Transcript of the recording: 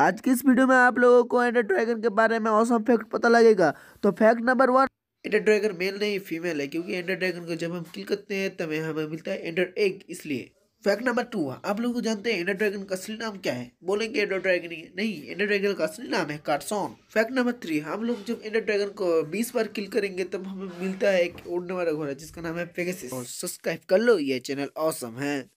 आज की इस वीडियो में आप लोगों को एंडर ड्रैगन के बारे में औसम फैक्ट पता लगेगा तो fact number one ender dragon male नहीं फीमेल है क्योंकि एंडर ड्रैगन को जब हम किल करते हैं तब हमें मिलता है एंडर एग इसलिए फैक्ट नंबर टू आप लोग जानते हैं एंडर ड्रैगन का असली नाम क्या है बोलेंगे एंडर ड्रैगन नहीं एंडर ड्रैगन का असली नाम है कार्सॉन फैक्ट नंबर थ्री हम लोग जब एंडर ड्रैगन को बीस बार किल करेंगे तब हमें मिलता है एक उड़ने वाला घोड़ा जिसका नाम है पेगासिस और सब्सक्राइब कर लो ये चैनल औसम है